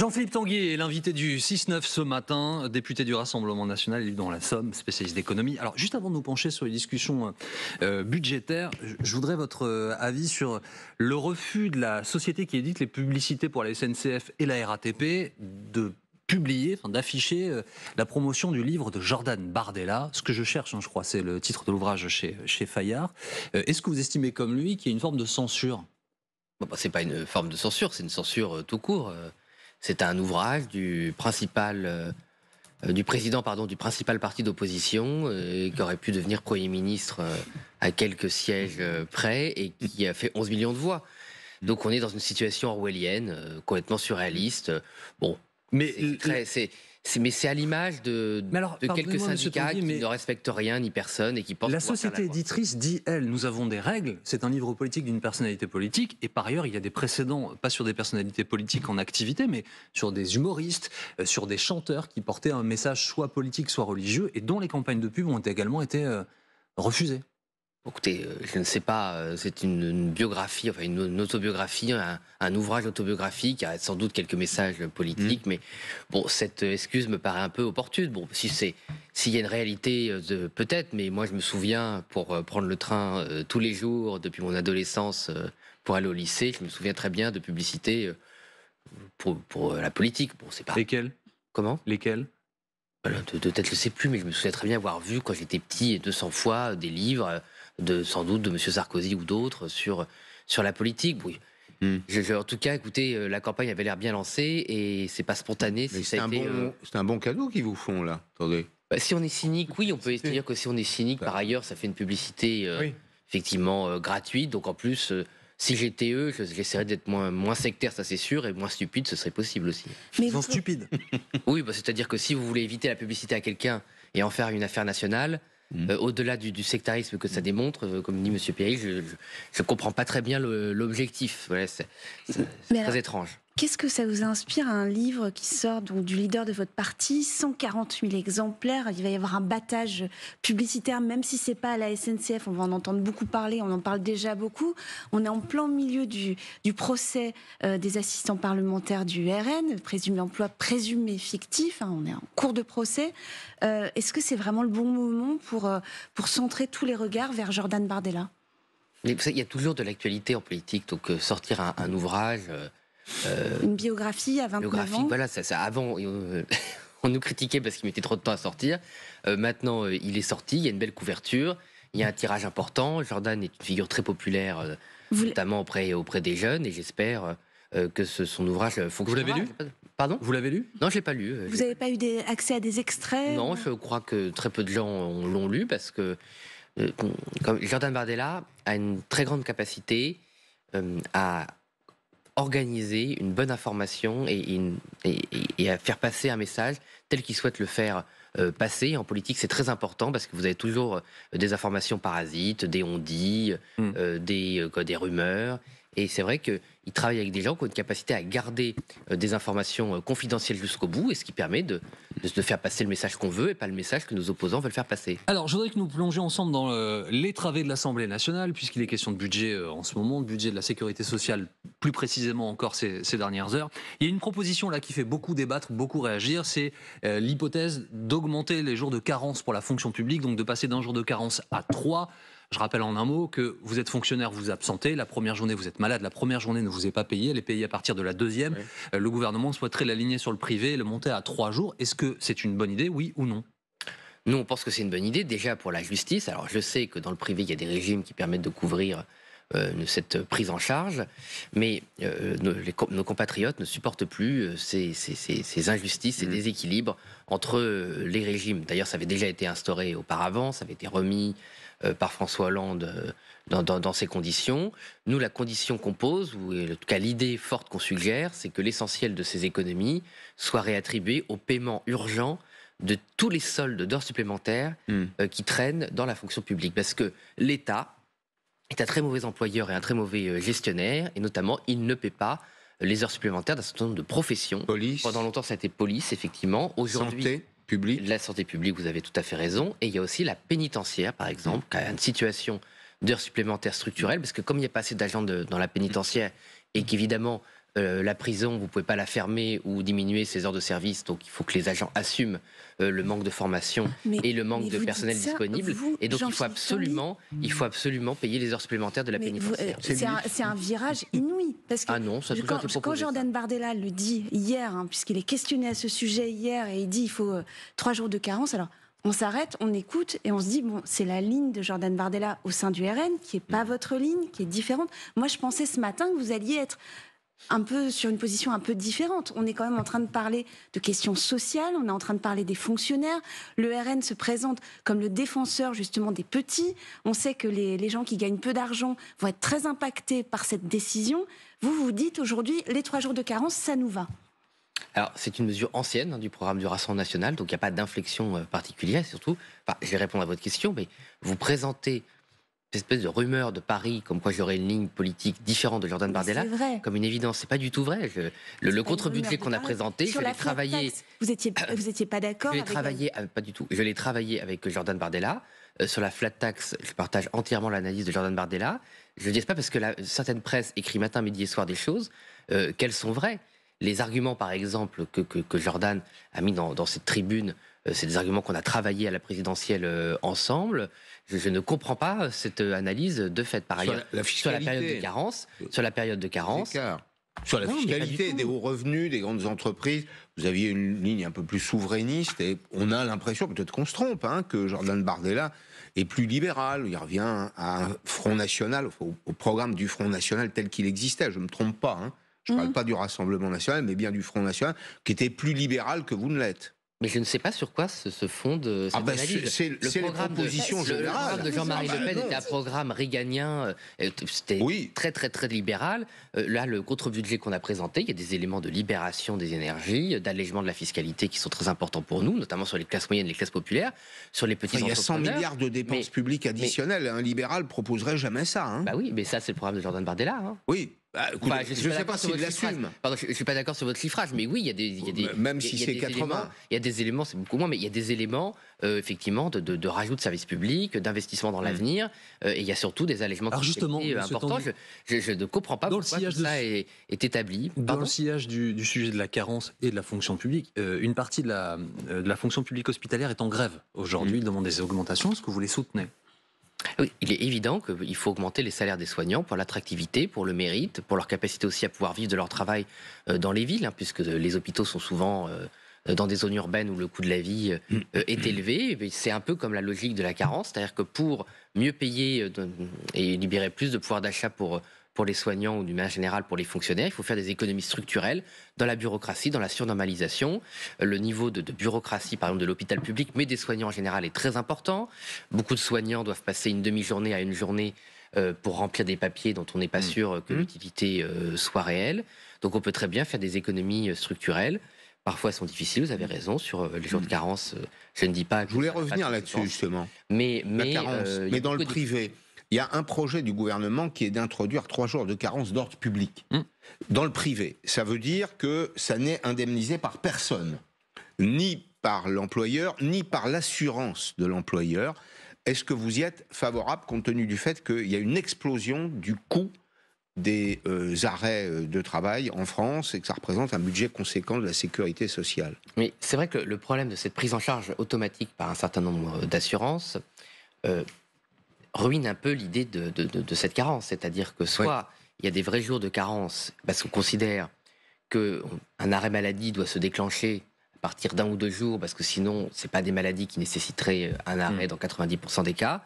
Jean-Philippe Tanguy est l'invité du 6-9 ce matin, député du Rassemblement National, élu dans la Somme, spécialiste d'économie. Alors, juste avant de nous pencher sur les discussions euh, budgétaires, je voudrais votre euh, avis sur le refus de la société qui édite les publicités pour la SNCF et la RATP de publier, d'afficher euh, la promotion du livre de Jordan Bardella, ce que je cherche, hein, je crois, c'est le titre de l'ouvrage chez, Fayard. Est-ce que vous estimez comme lui qu'il y a une forme de censure Bon, n'est bah, c'est pas une forme de censure, c'est une censure tout court. C'est un ouvrage du principal euh, euh, du président pardon, du principal parti d'opposition, euh, qui aurait pu devenir Premier ministre à quelques sièges près et qui a fait 11 millions de voix. Donc on est dans une situation orwellienne complètement surréaliste. Bon, mais c'est mais c'est à l'image de, quelques syndicats qui ne respectent rien ni personne et qui pensent. La société éditrice dit elle, nous avons des règles. C'est un livre politique d'une personnalité politique. Et par ailleurs, il y a des précédents, pas sur des personnalités politiques en activité, mais sur des humoristes, euh, sur des chanteurs qui portaient un message soit politique, soit religieux, et dont les campagnes de pub ont également été euh, refusées. Écoutez, euh, je ne sais pas, euh, c'est une, biographie, enfin une, autobiographie, un, ouvrage autobiographique, a sans doute quelques messages politiques, mm. mais bon, cette excuse me paraît un peu opportune. Bon, si c'est s'il y a une réalité, euh, peut-être, mais moi je me souviens, pour prendre le train tous les jours depuis mon adolescence pour aller au lycée, je me souviens très bien de publicités pour, la politique. Bon, c'est pas. Lesquelles Comment Lesquelles bah, de, être tête, je ne sais plus, mais je me souviens très bien avoir vu quand j'étais petit 200 fois des livres de, sans doute de M. Sarkozy ou d'autres sur, sur la politique. Hmm. en tout cas, écoutez, euh, la campagne avait l'air bien lancée et c'est pas spontané. Euh, c'est un, bon, cadeau qu'ils vous font là. Attendez. Bah, si on est cynique, oui, on peut dire que si on est cynique, par ailleurs, ça fait une publicité euh, effectivement gratuite. Donc en plus, si j'étais eux, j'essaierais d'être moins, sectaire, ça c'est sûr, et moins stupide, ce serait possible aussi. Mais Ils sont stupides. oui, bah, c'est-à-dire que si vous voulez éviter la publicité à quelqu'un et en faire une affaire nationale, Mmh. Euh, au-delà du, sectarisme que ça mmh. démontre, euh, comme dit M. Perry, je ne comprends pas très bien l'objectif. c'est très étrange. Qu'est-ce que ça vous inspire un livre qui sort donc du leader de votre parti, 140 000 exemplaires, il va y avoir un battage publicitaire, même si c'est pas à la SNCF, on va en entendre beaucoup parler, on en parle déjà beaucoup. On est en plein milieu du, procès euh, des assistants parlementaires du RN, présumé emploi présumé fictif, hein, on est en cours de procès. Euh, est-ce que c'est vraiment le bon moment pour, euh, pour centrer tous les regards vers Jordan Bardella il y a toujours de l'actualité en politique, donc sortir un, un ouvrage, euh, une biographie à 20 ans. Voilà, ça, avant. Euh, on nous critiquait parce qu'il mettait trop de temps à sortir. Euh, maintenant, il est sorti, il y a une belle couverture, il y a un tirage important. Jordan est une figure très populaire, notamment auprès, auprès des jeunes, et j'espère que ce, son ouvrage fonctionne. Vous l'avez lu Pardon Vous l'avez lu Non, je l'ai pas lu. Vous n'avez pas eu des... accès à des extraits Non, je crois que très peu de gens l'ont lu parce que comme Jordan Bardella a une très grande capacité à organiser une bonne information et, et, à faire passer un message tel qu'ils souhaitent le faire euh, passer. En politique, c'est très important parce que vous avez toujours euh, des informations parasites, des on-dit, hmm. euh, des, des rumeurs. Et c'est vrai qu'ils travaillent avec des gens qui ont une capacité à garder des informations confidentielles jusqu'au bout, et ce qui permet de, de, faire passer le message qu'on veut et pas le message que nos opposants veulent faire passer. Alors, je voudrais que nous plongions ensemble dans les travées de l'Assemblée nationale, puisqu'il est question de budget en ce moment, de budget de la sécurité sociale plus précisément encore ces, dernières heures. Il y a une proposition là qui fait beaucoup débattre, beaucoup réagir, c'est euh, l'hypothèse d'augmenter les jours de carence pour la fonction publique, donc de passer d'un jour de carence à trois. Je rappelle en un mot que vous êtes fonctionnaire, vous vous absentez. La première journée, vous êtes malade. La première journée ne vous est pas payée. Elle est payée à partir de la deuxième. Euh, le gouvernement souhaiterait l'aligner sur le privé et le monter à trois jours. Est-ce que c'est une bonne idée, oui ou non Nous, on pense que c'est une bonne idée, déjà pour la justice. Alors, je sais que dans le privé, il y a des régimes qui permettent de couvrir euh, cette prise en charge, mais euh, nos, nos, compatriotes ne supportent plus euh, ces, ces injustices, ces mm. déséquilibres entre les régimes. D'ailleurs, ça avait déjà été instauré auparavant, ça avait été remis par François Hollande dans, ces conditions. Nous, la condition qu'on pose, ou en tout cas l'idée forte qu'on suggère, c'est que l'essentiel de ces économies soit réattribué au paiement urgent de tous les soldes d'or supplémentaires mm. qui traînent dans la fonction publique. Parce que l'État, est un très mauvais employeur et un très mauvais euh, gestionnaire, et notamment, il ne paie pas euh, les heures supplémentaires d'un certain nombre de professions. Police. Pendant longtemps, ça a été police, effectivement. Aujourd'hui, santé publique. La santé publique, vous avez tout à fait raison. Et il y a aussi la pénitentiaire, par exemple, qui a une situation d'heures supplémentaires structurelles, parce que comme il n'y a pas assez d'agents dans la pénitentiaire, et qu'évidemment, euh, la prison, vous ne pouvez pas la fermer ou diminuer ses heures de service, donc il faut que les agents assument euh, le manque de formation et le manque de personnel disponible. et donc il faut, absolument, il faut absolument payer les heures supplémentaires de la pénitentiaire. Euh, c'est un, virage mm. inouï. Parce que ah non, ça quand, quand Jordan Bardella le dit hier, hein, puisqu'il est questionné à ce sujet hier, et il dit il faut trois jours de carence, alors on s'arrête, on écoute et on se dit bon, c'est la ligne de Jordan Bardella au sein du RN qui est pas mm. votre ligne, qui est différente. Moi, je pensais ce matin que vous alliez être un peu sur une position un peu différente. On est quand même en train de parler de questions sociales, on est en train de parler des fonctionnaires. Le RN se présente comme le défenseur justement des petits. On sait que les, gens qui gagnent peu d'argent vont être très impactés par cette décision. Vous vous dites aujourd'hui, les trois jours de carence, ça nous va. Alors, c'est une mesure ancienne hein, du programme du Rassemblement national, donc il n'y a pas d'inflexion euh, particulière, surtout. Enfin, je vais répondre à votre question, mais vous présentez cette espèce de rumeur de Paris comme quoi j'aurais une ligne politique différente de Jordan Bardella vrai. comme une évidence. C'est pas du tout vrai. le, contre-budget qu'on a présenté, je l'ai travaillé. Vous étiez, vous étiez pas d'accord Je l'ai travaillé, euh, pas du tout. Je l'ai travaillé avec Jordan Bardella. Euh, sur la flat tax, je partage entièrement l'analyse de Jordan Bardella. Je ne dis pas parce que la, certaines presses écrit matin, midi et soir des choses euh, qu'elles sont vraies. Les arguments, par exemple, que, que, que Jordan a mis dans, dans cette tribune euh, c'est des arguments qu'on a travaillés à la présidentielle euh, ensemble. Je, ne comprends pas cette euh, analyse de fait. Par ailleurs, sur la, période de carence, sur la période de carence, sur la fiscalité des hauts revenus des grandes entreprises, vous aviez une ligne un peu plus souverainiste et on a l'impression, peut-être qu'on se trompe, hein, que Jordan Bardella est plus libéral. Il revient à un Front National, au, programme du Front National tel qu'il existait. Je ne me trompe pas. Hein. Je ne parle mmh. pas du Rassemblement National, mais bien du Front National, qui était plus libéral que vous ne l'êtes. Mais je ne sais pas sur quoi se, se fonde euh, cette ah bah C'est le programme de, programme de Jean-Marie ah, Le Pen était bah, un programme réganien, euh, c'était oui. très très très libéral. Euh, là, le contre-budget qu'on a présenté, il y a des éléments de libération des énergies, d'allègement de la fiscalité qui sont très importants pour nous, notamment sur les classes moyennes, les classes populaires, sur les petits enfin, Il y a 100 milliards de dépenses publiques additionnelles. Hein. un libéral proposerait jamais ça. Hein. Bah oui, mais ça c'est le programme de Jordan Bardella. Hein. Oui, bah, je ne sais, Je suis pas d'accord sur votre chiffrage, mais oui, il y a des. Même si c'est 80. Éléments, il y a des éléments, c'est beaucoup moins, mais il y a des éléments, euh, effectivement, de, de, rajout de services publics, d'investissement dans hmm. l'avenir, euh, et il y a surtout des allègements Alors justement, importants. Je, ne comprends pas pourquoi tout ça est, établi. dans le sillage du, sujet de la carence et de la fonction publique, euh, une partie de la, de la fonction publique hospitalière est en grève aujourd'hui. Hmm. Ils demandent des augmentations. Est-ce que vous les soutenez il est évident qu'il faut augmenter les salaires des soignants pour l'attractivité, pour le mérite, pour leur capacité aussi à pouvoir vivre de leur travail euh, dans les villes, hein, puisque les hôpitaux sont souvent euh, euh, dans des zones urbaines où le coût de la vie euh, mm. euh, est élevé. C'est un peu comme la logique de la carence, c'est-à-dire que pour mieux payer et libérer plus de pouvoir d'achat pour pour les soignants ou du manière général pour les fonctionnaires, il faut faire des économies structurelles dans la bureaucratie, dans la surnormalisation. Le niveau de, bureaucratie, par exemple, de l'hôpital public, mais des soignants en général, est très important. Beaucoup de soignants doivent passer une demi-journée à une journée pour remplir des papiers dont on n'est pas mm. sûr que mm. l'utilité soit réelle. Donc on peut très bien faire des économies structurelles parfois sont difficiles, vous avez mmh. raison, sur euh, les jours de mmh. carence, euh, je ne dis pas... je voulais revenir là-dessus, justement. Mais, euh, mais, dans le privé, il y a un projet du gouvernement qui est d'introduire trois jours de carence d'ordre public. Mmh. Dans le privé, ça veut dire que ça n'est indemnisé par personne, ni par l'employeur, ni par l'assurance de l'employeur. Est-ce que vous y êtes favorable compte tenu du fait qu'il y a une explosion du coût des euh, arrêts euh, de travail en France et que ça représente un budget conséquent de la sécurité sociale. Oui, c'est vrai que le problème de cette prise en charge automatique par un certain nombre d'assurances euh, ruine un peu l'idée de, cette carence. C'est-à-dire que soit il y a des vrais jours de carence parce qu'on considère qu'un arrêt maladie doit se déclencher à partir d'un ou deux jours parce que sinon, ce pas des maladies qui nécessiteraient un arrêt mm. dans 90% des cas.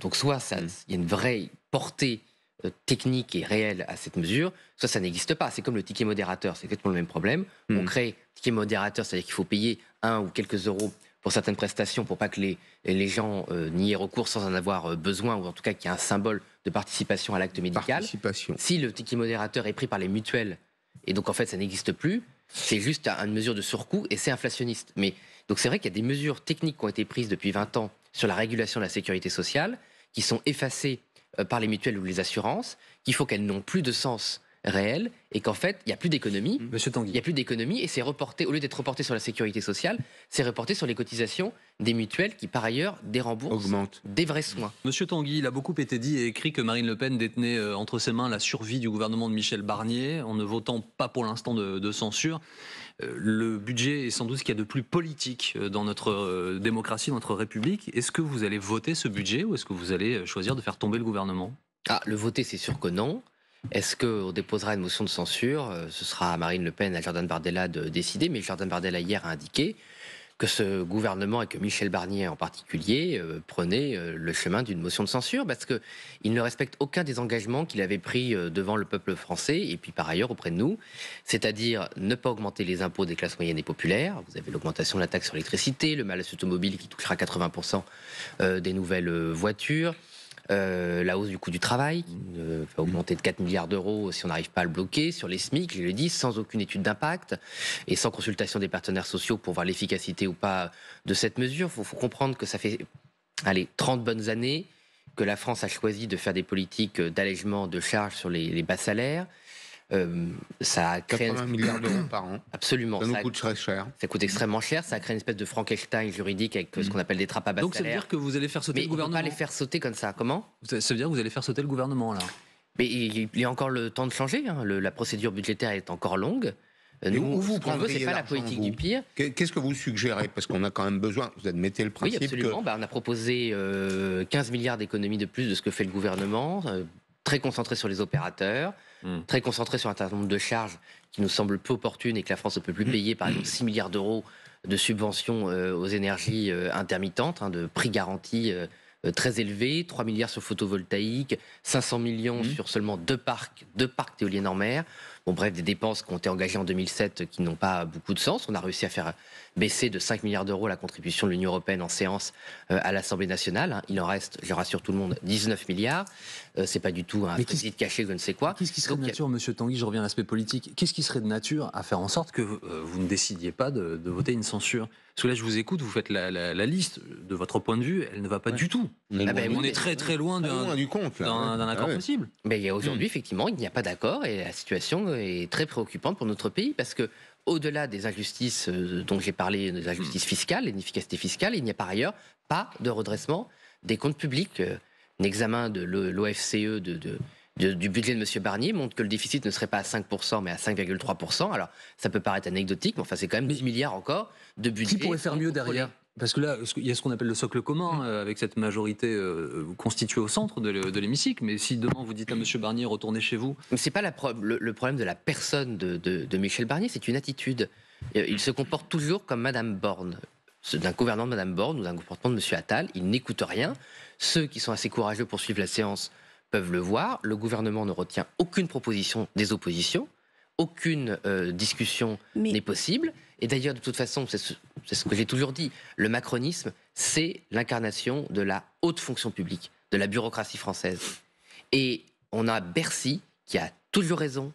donc soit mm. il y a une vraie portée euh, technique et réelle à cette mesure, soit ça n'existe pas. C'est comme le ticket modérateur, c'est exactement le même problème. On hmm. crée ticket modérateur, c'est-à-dire qu'il faut payer un ou quelques euros pour certaines prestations pour pas que les, les gens euh, n'y aient recours sans en avoir euh, besoin, ou en tout cas qu'il y ait un symbole de participation à l'acte médical. Si le ticket modérateur est pris par les mutuelles, et donc en fait ça n'existe plus, c'est juste une mesure de surcoût et c'est inflationniste. Mais donc c'est vrai qu'il y a des mesures techniques qui ont été prises depuis 20 ans sur la régulation de la sécurité sociale qui sont effacées euh, par les mutuelles ou les assurances, qu'il faut qu'elles n'ont plus de sens réel et qu'en fait, il n'y a plus d'économie. Mm. Monsieur Tanguy. Il n'y a plus d'économie et c'est reporté, au lieu d'être reporté sur la sécurité sociale, c'est reporté sur les cotisations des mutuelles qui, par ailleurs, déremboursent des vrais soins. Monsieur Tanguy, il a beaucoup été dit et écrit que Marine Le Pen détenait euh, entre ses mains la survie du gouvernement de Michel Barnier en ne votant pas pour l'instant de censure. Euh, le budget est sans doute ce qu'il y a de plus politique euh, dans notre euh, démocratie, notre République. Est-ce que vous allez voter ce budget ou est-ce que vous allez choisir de faire tomber le gouvernement ah, le voter, c'est sûr que non. Est-ce qu'on déposera une motion de censure Ce sera à Marine Le Pen, à Jordan Bardella de décider, mais Jordan Bardella hier a indiqué que ce gouvernement et que Michel Barnier en particulier euh, prenait euh, le chemin d'une motion de censure parce qu'il ne respecte aucun des engagements qu'il avait pris euh, devant le peuple français et puis par ailleurs auprès de nous, c'est-à-dire ne pas augmenter les impôts des classes moyennes et populaires. Vous avez l'augmentation de la taxe sur l'électricité, le mal à automobile qui touchera 80% des nouvelles voitures. Euh, la hausse du coût du travail, qui va augmenter de 4 milliards d'euros si on n'arrive pas à le bloquer, sur les SMIC, je le dis sans aucune étude d'impact et sans consultation des partenaires sociaux pour voir l'efficacité ou pas de cette mesure. Il faut, comprendre que ça fait allez, 30 bonnes années que la France a choisi de faire des politiques d'allègement de charges sur les bas salaires euh, ça crée 80 milliards d'euros par an. Absolument. Ça nous coûte très cher. Ça coûte extrêmement cher. Ça crée une espèce de Frankenstein juridique avec euh, ce mm. qu'on appelle des trappes à bas Donc ça veut dire que vous allez faire sauter le gouvernement. Mais pas les faire sauter comme ça. Comment Ça veut dire que vous allez faire sauter le gouvernement là. Mais il y a encore le temps de changer. Hein. la procédure budgétaire est encore longue. Euh, nous, où vous prendrez c'est pas la politique du pire. Qu'est-ce que vous suggérez Parce qu'on a quand même besoin. Vous admettez le principe. Oui, absolument. Bah, on a proposé 15 milliards d'économies de plus de ce que fait le gouvernement très concentré sur les opérateurs, hmm. très concentré sur un certain nombre de charges qui nous semblent peu opportunes et que la France ne peut plus hmm. payer, par exemple 6 milliards d'euros de subventions euh, aux énergies euh, intermittentes, hein, de prix garantis euh, très élevés, 3 milliards sur photovoltaïque, 500 millions hmm. sur seulement deux parcs, deux parcs d'éoliennes en mer bref, des dépenses qui ont été engagées en 2007 euh, qui n'ont pas beaucoup de sens. On a réussi à faire euh, baisser de 5 milliards d'euros la contribution de l'Union européenne en séance euh, à l'Assemblée nationale. Hein. Il en reste, je rassure tout le monde, 19 milliards. C'est pas du tout un petit caché, je ne sais quoi. Qu'est-ce qui serait de nature, Monsieur Tanguy, je reviens à l'aspect politique, qu'est-ce qui serait de nature à faire en sorte que vous ne décidiez pas de, voter une censure parce que là, je vous écoute, vous faites la, liste de votre point de vue, elle ne va pas du tout. Ah ben, on est très très loin d'un accord possible. Mais aujourd'hui, hmm. effectivement, il n'y a pas d'accord et la situation est très préoccupante pour notre pays parce que au-delà des injustices euh, dont j'ai parlé, des injustices hmm. fiscales, l'inefficacité fiscale, il n'y a par ailleurs pas de redressement des comptes publics. Euh, un examen de l'OFCE du budget de M. Barnier montre que le déficit ne serait pas à 5%, mais à 5,3%. Alors, ça peut paraître anecdotique, mais enfin, c'est quand même 10 milliards encore de budget. Qui pourrait faire mieux derrière parce que là, il y a ce qu'on appelle le socle commun mm. euh, avec cette majorité euh, constituée au centre de l'hémicycle. Mais si demain vous dites à M. Barnier retournez chez vous, mais c'est pas le, problème de la personne de, Michel Barnier, c'est une attitude. Euh, il se comporte toujours comme Madame Borne. D'un gouvernement de Madame Borne ou d'un comportement de Monsieur Attal, il n'écoute rien. Ceux qui sont assez courageux pour suivre la séance peuvent le voir. Le gouvernement ne retient aucune proposition des oppositions, aucune discussion n'est possible. Et d'ailleurs, de toute façon, c'est ce, que j'ai toujours dit, le macronisme, c'est l'incarnation de la haute fonction publique, de la bureaucratie française. Et on a Bercy qui a toujours raison,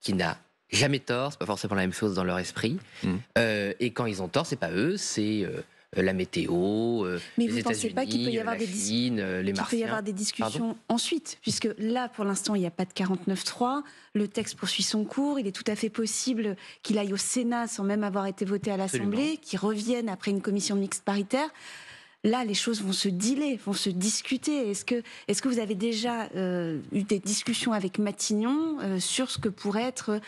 qui n'a jamais tort, c'est pas forcément la même chose dans leur esprit. Mmh. Euh, et quand ils ont tort, c'est pas eux, c'est euh, euh, la météo, euh, Mais les États-Unis, la des euh, les Martiens. peut y avoir des discussions ensuite, puisque là, pour l'instant, il n'y a pas de 49-3, Le texte poursuit son cours. Il est tout à fait possible qu'il aille au Sénat sans même avoir été voté à l'Assemblée, qu'il revienne après une commission mixte paritaire là, les choses vont se dealer, vont se discuter. Est-ce que, est que vous avez déjà eu des discussions avec Matignon sur ce que pourrait être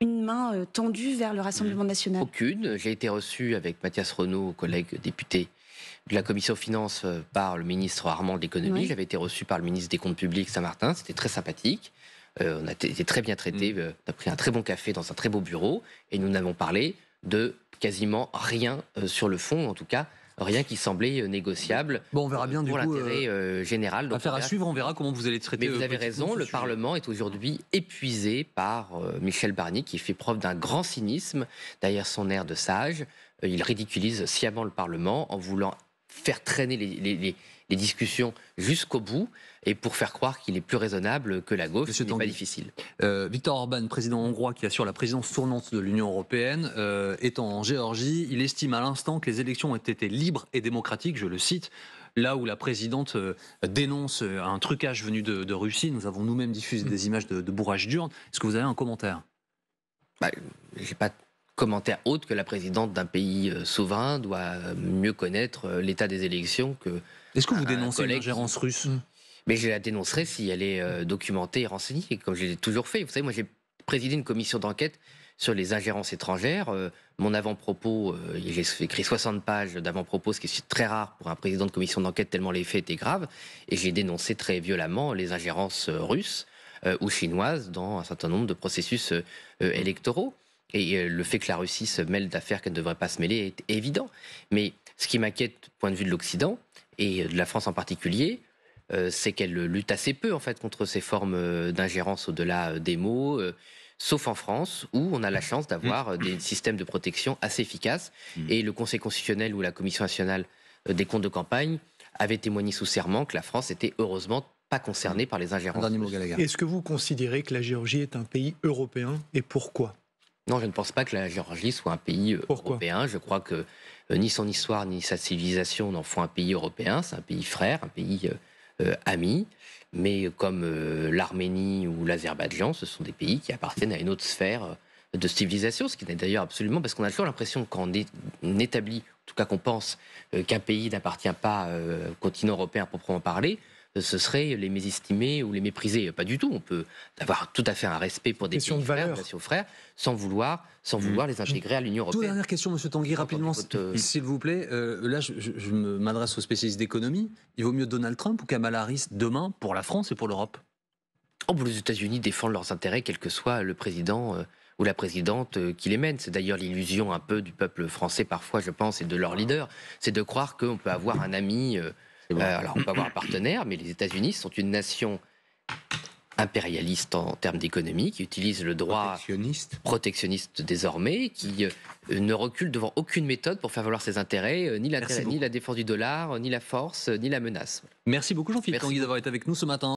une main euh, tendue vers le Rassemblement mmh. national Aucune. J'ai été reçu avec Mathias Renaud, collègue député de la commission finances euh, par le ministre Armand de l'économie. J'avais été reçu par le ministre des Comptes publics Saint-Martin. C'était très sympathique. Euh, on a été très bien traité. Mmh. On a pris un très bon café dans un très beau bureau et nous n'avons parlé de quasiment rien sur le fond, en tout cas rien qui semblait euh, négociable. Bon, on verra bien du coup. l'intérêt euh, euh, général. Donc, à suivre, on verra comment vous allez traiter. Mais vous avez raison, le Parlement est aujourd'hui épuisé par Michel Barnier qui fait preuve d'un grand cynisme derrière son air de sage. il ridiculise sciemment le Parlement en voulant faire traîner les discussions jusqu'au bout et pour faire croire qu'il est plus raisonnable que la gauche, ce n'est pas difficile. Euh, Victor Orban, président hongrois qui assure la présidence tournante de l'Union européenne, euh, est étant en Géorgie, il estime à l'instant que les élections ont été libres et démocratiques, je le cite là où la présidente euh, dénonce euh, un trucage venu de, Russie. Nous avons nous-mêmes diffusé des images de, de bourrage d'urne. Est-ce que vous avez un commentaire bah, J'ai pas de commentaire autre que la présidente d'un pays souverain doit mieux connaître l'état des élections que. Est-ce que vous dénoncez l'ingérence russe mmh. Mais je la dénoncerai si elle est euh, documentée et renseignée, comme je l'ai toujours fait. Vous savez, moi j'ai présidé une commission d'enquête sur les ingérences étrangères. Euh, mon avant-propos, euh, j'ai écrit 60 pages d'avant-propos, ce qui est très rare pour un président de commission d'enquête tellement les faits étaient graves. Et j'ai dénoncé très violemment les ingérences russes ou chinoises dans un certain nombre de processus électoraux. Et le fait que la Russie se mêle d'affaires qu'elle ne devrait pas se mêler est évident. Mais ce qui m'inquiète point de vue de l'Occident, et de la France en particulier, euh, c'est qu'elle lutte assez peu en fait contre ces formes euh, d'ingérence au-delà euh, des mots sauf en France, où on a la chance d'avoir des systèmes de protection assez efficaces. Mm. Et le Conseil constitutionnel ou la Commission nationale des comptes de campagne avaient témoigné sous serment que la France était heureusement pas concernée par les ingérences. Est-ce que vous considérez que la Géorgie est un pays européen et pourquoi Non, je ne pense pas que la Géorgie soit un pays européen. Je crois que ni son histoire ni sa civilisation n'en font un pays européen. C'est un pays frère, un pays euh, amis. Mais comme euh, l'Arménie ou l'Azerbaïdjan, ce sont des pays qui appartiennent à une autre sphère euh, de civilisation, ce qui n'est d'ailleurs absolument parce qu'on a toujours l'impression quand on, établit, en tout cas qu'on pense qu'un pays n'appartient pas au continent européen à proprement parler, euh, ce serait les mésestimer ou les mépriser. Euh, pas du tout. On peut avoir tout à fait un respect pour des valeur, frères, sans vouloir, sans mm. vouloir les intégrer à l'Union européenne. dernière question, Monsieur Tanguy, rapidement, euh, s'il vous plaît. là, je, m'adresse aux spécialistes d'économie. Il vaut mieux Donald Trump ou Kamala Harris demain pour la France et pour l'Europe Oh, les États-Unis défendent leurs intérêts, quel que soit le président ou la présidente qui les mène. C'est d'ailleurs l'illusion un peu du peuple français parfois, je pense, et de leur leader, c'est de croire qu'on peut avoir un ami. Euh, alors, on peut avoir un partenaire, mais les États-Unis sont une nation impérialiste en termes d'économie, qui utilise le droit protectionniste, désormais, qui euh, ne recule devant aucune méthode pour faire valoir ses intérêts, euh, ni, ni la défense du dollar, ni la force, ni la menace. Merci beaucoup Jean-Philippe Tanguy d'avoir été avec nous ce matin.